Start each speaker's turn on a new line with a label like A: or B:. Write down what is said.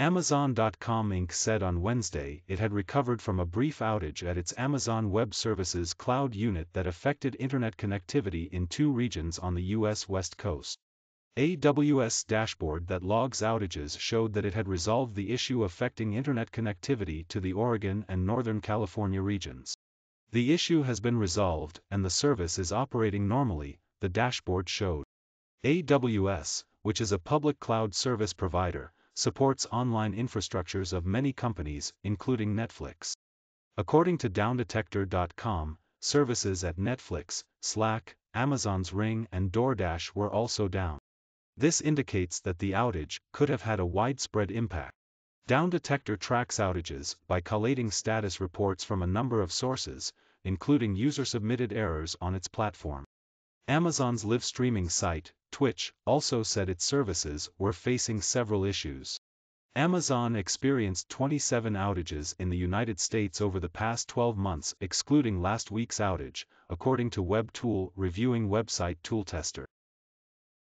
A: Amazon.com Inc. said on Wednesday it had recovered from a brief outage at its Amazon Web Services cloud unit that affected internet connectivity in two regions on the U.S. West Coast. AWS dashboard that logs outages showed that it had resolved the issue affecting internet connectivity to the Oregon and Northern California regions. The issue has been resolved and the service is operating normally, the dashboard showed. AWS, which is a public cloud service provider, supports online infrastructures of many companies, including Netflix. According to downdetector.com, services at Netflix, Slack, Amazon's Ring and DoorDash were also down. This indicates that the outage could have had a widespread impact. DownDetector tracks outages by collating status reports from a number of sources, including user submitted errors on its platform. Amazon's live streaming site, Twitch, also said its services were facing several issues. Amazon experienced 27 outages in the United States over the past 12 months excluding last week's outage, according to web tool reviewing website tool tester.